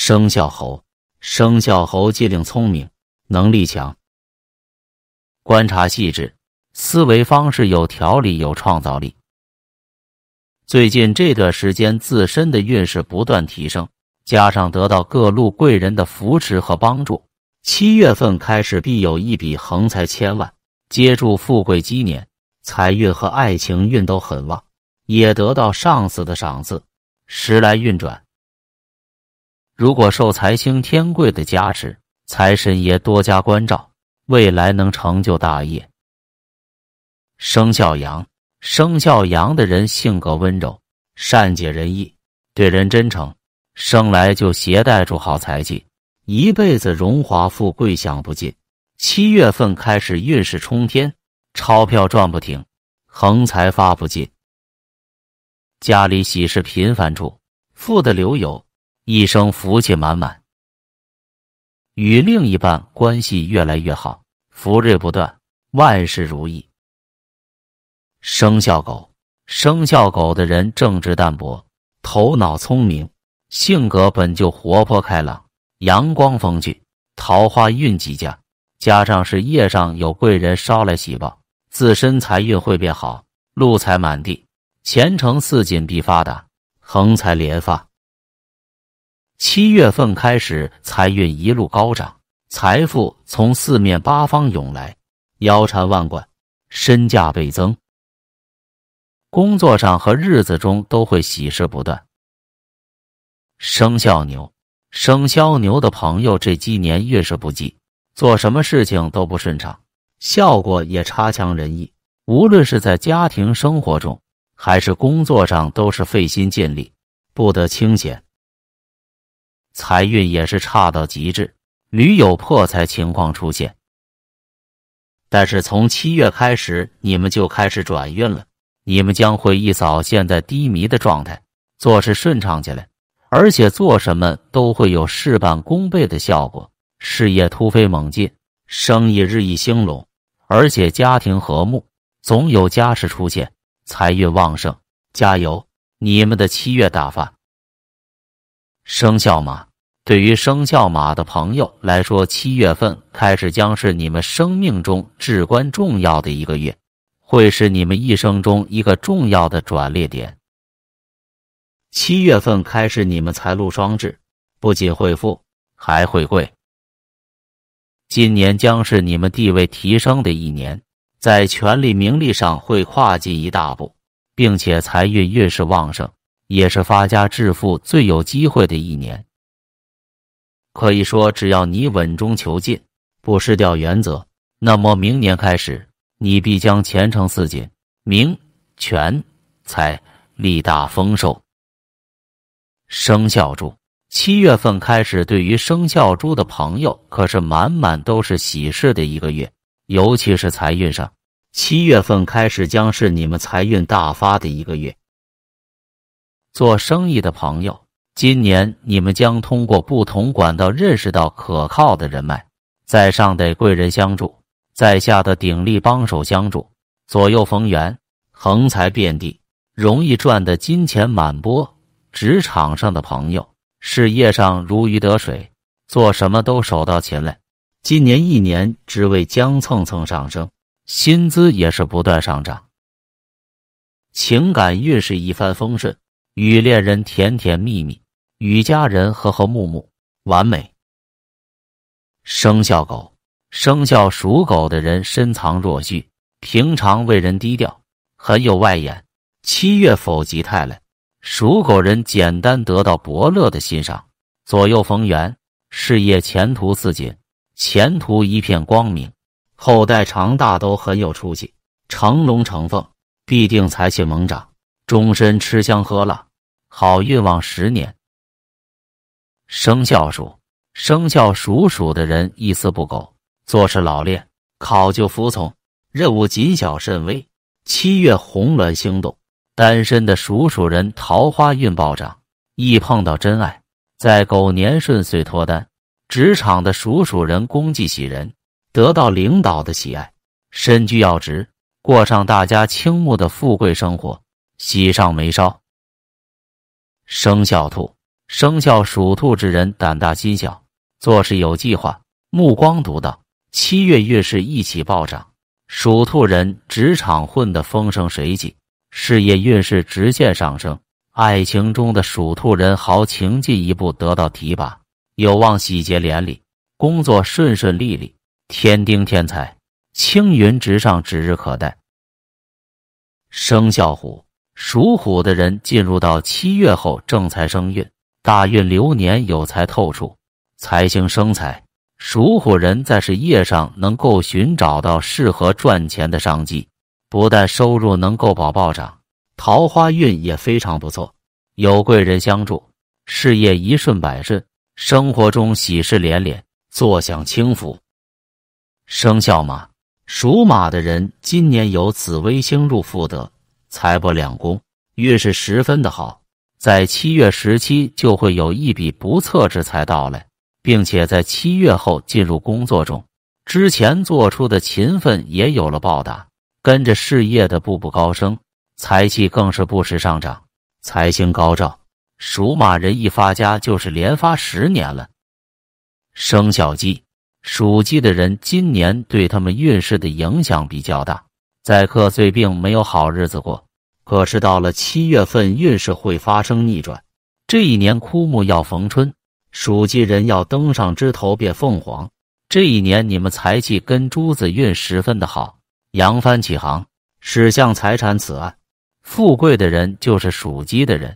生肖猴，生肖猴机灵聪明，能力强，观察细致，思维方式有条理，有创造力。最近这段时间，自身的运势不断提升，加上得到各路贵人的扶持和帮助，七月份开始必有一笔横财千万，接住富贵鸡年，财运和爱情运都很旺，也得到上司的赏赐，时来运转。如果受财星天贵的加持，财神爷多加关照，未来能成就大业。生肖羊，生肖羊的人性格温柔，善解人意，对人真诚，生来就携带住好财气，一辈子荣华富贵享不尽。七月份开始运势冲天，钞票赚不停，横财发不尽，家里喜事频繁出，富的留有，一生福气满满，与另一半关系越来越好，福瑞不断，万事如意。生肖狗，生肖狗的人正直淡泊，头脑聪明，性格本就活泼开朗，阳光风趣，桃花运极佳。加上是夜上有贵人捎来喜报，自身财运会变好，路财满地，前程似锦，必发达，横财连发。七月份开始，财运一路高涨，财富从四面八方涌来，腰缠万贯，身价倍增。工作上和日子中都会喜事不断。生肖牛，生肖牛的朋友这几年运势不济，做什么事情都不顺畅，效果也差强人意。无论是在家庭生活中，还是工作上，都是费心尽力，不得清闲。财运也是差到极致，屡有破财情况出现。但是从七月开始，你们就开始转运了，你们将会一扫现在低迷的状态，做事顺畅起来，而且做什么都会有事半功倍的效果，事业突飞猛进，生意日益兴隆，而且家庭和睦，总有家事出现，财运旺盛。加油，你们的七月大发！生肖马。对于生肖马的朋友来说，七月份开始将是你们生命中至关重要的一个月，会是你们一生中一个重要的转捩点。七月份开始，你们财路双至，不仅会富，还会贵。今年将是你们地位提升的一年，在权力、名利上会跨进一大步，并且财运运势旺盛，也是发家致富最有机会的一年。可以说，只要你稳中求进，不失掉原则，那么明年开始，你必将前程似锦，名、权、财、利大丰收。生肖猪，七月份开始，对于生肖猪的朋友，可是满满都是喜事的一个月，尤其是财运上，七月份开始将是你们财运大发的一个月。做生意的朋友。今年你们将通过不同管道认识到可靠的人脉，在上得贵人相助，在下的鼎力帮手相助，左右逢源，横财遍地，容易赚的金钱满钵。职场上的朋友，事业上如鱼得水，做什么都手到擒来。今年一年职位将蹭蹭上升，薪资也是不断上涨。情感运势一帆风顺，与恋人甜甜蜜蜜。与家人和和睦睦，完美。生肖狗，生肖属狗的人深藏若虚，平常为人低调，很有外延。七月否极泰来，属狗人简单得到伯乐的欣赏，左右逢源，事业前途似锦，前途一片光明，后代长大都很有出息，成龙成凤，必定财气猛涨，终身吃香喝辣，好运旺十年。生肖鼠，生肖属鼠的人一丝不苟，做事老练，考究服从任务，谨小慎微。七月红鸾星动，单身的属鼠人桃花运暴涨，易碰到真爱。在狗年顺遂脱单，职场的属鼠人功绩喜人，得到领导的喜爱，身居要职，过上大家倾慕的富贵生活，喜上眉梢。生肖兔。生肖属兔之人胆大心小，做事有计划，目光独到。七月运势一起暴涨，属兔人职场混得风生水起，事业运势直线上升。爱情中的属兔人豪情进一步得到提拔，有望喜结连理，工作顺顺利利，天丁天才，青云直上指日可待。生肖虎，属虎的人进入到七月后正财生运。大运流年有财透出，财星生财，属虎人在事业上能够寻找到适合赚钱的商机，不但收入能够保暴涨，桃花运也非常不错，有贵人相助，事业一顺百顺，生活中喜事连连，坐享清福。生肖马，属马的人今年有紫微星入福德，财帛两宫，运势十分的好。在七月十七就会有一笔不测之财到来，并且在七月后进入工作中，之前做出的勤奋也有了报答，跟着事业的步步高升，财气更是不时上涨，财星高照。属马人一发家就是连发十年了。生肖鸡，属鸡的人今年对他们运势的影响比较大，在克岁病没有好日子过。可是到了七月份，运势会发生逆转。这一年枯木要逢春，属鸡人要登上枝头变凤凰。这一年你们财气跟珠子运十分的好，扬帆起航，驶向财产此岸。富贵的人就是属鸡的人。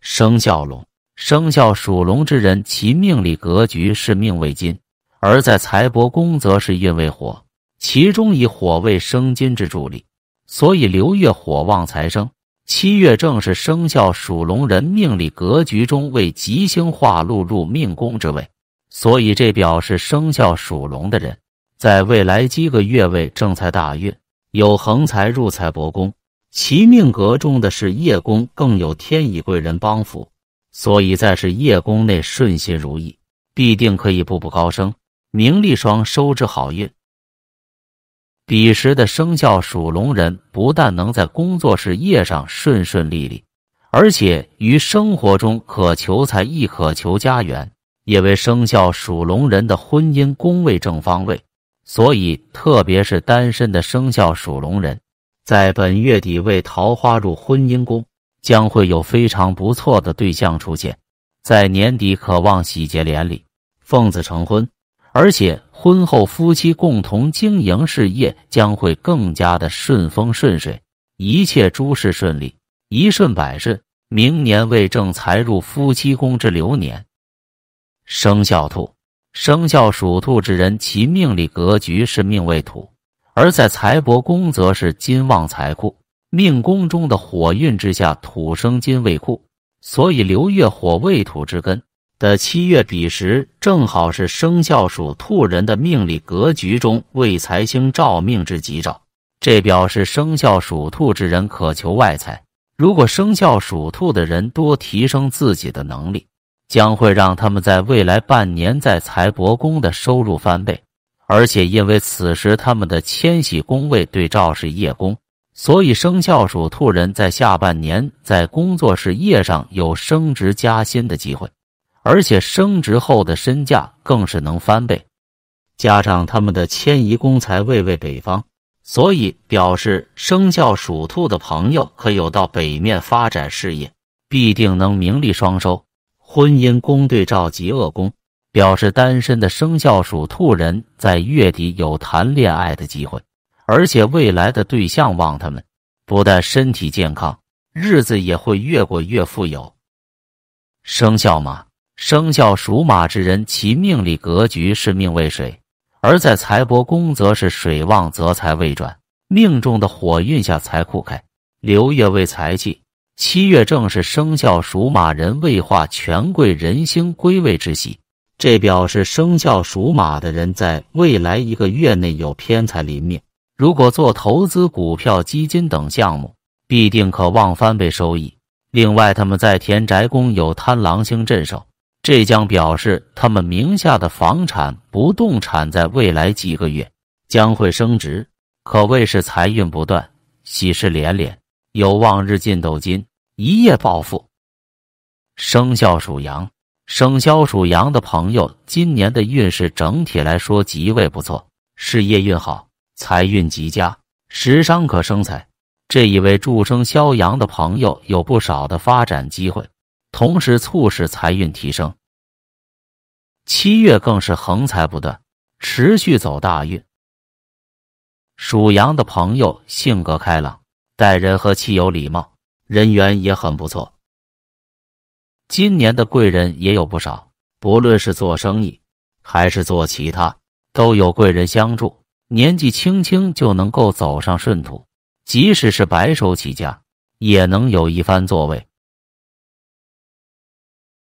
生肖龙，生肖属龙之人，其命理格局是命为金，而在财帛宫则是运为火，其中以火为生金之助力。所以，六月火旺财生，七月正是生肖属龙人命理格局中为吉星化禄入命宫之位，所以这表示生肖属龙的人，在未来几个月位正财大运，有横财入财帛宫，其命格中的是业宫，更有天乙贵人帮扶，所以在是叶宫内顺心如意，必定可以步步高升，名利双收之好运。彼时的生肖属龙人不但能在工作事业上顺顺利利，而且于生活中可求财亦可求家园。也为生肖属龙人的婚姻宫位正方位，所以特别是单身的生肖属龙人，在本月底为桃花入婚姻宫，将会有非常不错的对象出现，在年底渴望喜结连理、奉子成婚。而且婚后夫妻共同经营事业将会更加的顺风顺水，一切诸事顺利，一顺百顺。明年未正财入夫妻宫之流年，生肖兔，生肖属兔之人，其命理格局是命未土，而在财帛宫则是金旺财库，命宫中的火运之下，土生金未库，所以流月火未土之根。的七月，彼时正好是生肖属兔人的命理格局中未财星照命之吉兆，这表示生肖属兔之人渴求外财。如果生肖属兔的人多提升自己的能力，将会让他们在未来半年在财帛宫的收入翻倍。而且，因为此时他们的迁徙宫位对照是业宫，所以生肖属兔人在下半年在工作事业上有升职加薪的机会。而且升职后的身价更是能翻倍，加上他们的迁移宫才位位北方，所以表示生肖属兔的朋友可有到北面发展事业，必定能名利双收。婚姻宫对照极恶宫，表示单身的生肖属兔人在月底有谈恋爱的机会，而且未来的对象望他们不但身体健康，日子也会越过越富有。生肖马。生肖属马之人，其命理格局是命为水，而在财帛宫则是水旺则财未转，命中的火运下财库开。六月为财气，七月正是生肖属马人未化权贵人星归位之喜，这表示生肖属马的人在未来一个月内有偏财临命。如果做投资、股票、基金等项目，必定可望翻倍收益。另外，他们在田宅宫有贪狼星镇守。这将表示他们名下的房产不动产在未来几个月将会升值，可谓是财运不断，喜事连连，有望日进斗金，一夜暴富。生肖属羊，生肖属羊的朋友，今年的运势整体来说极为不错，事业运好，财运极佳，时伤可生财。这一位祝生肖羊的朋友有不少的发展机会，同时促使财运提升。七月更是横财不断，持续走大运。属羊的朋友性格开朗，待人和气，有礼貌，人缘也很不错。今年的贵人也有不少，不论是做生意还是做其他，都有贵人相助。年纪轻轻就能够走上顺途，即使是白手起家，也能有一番作为。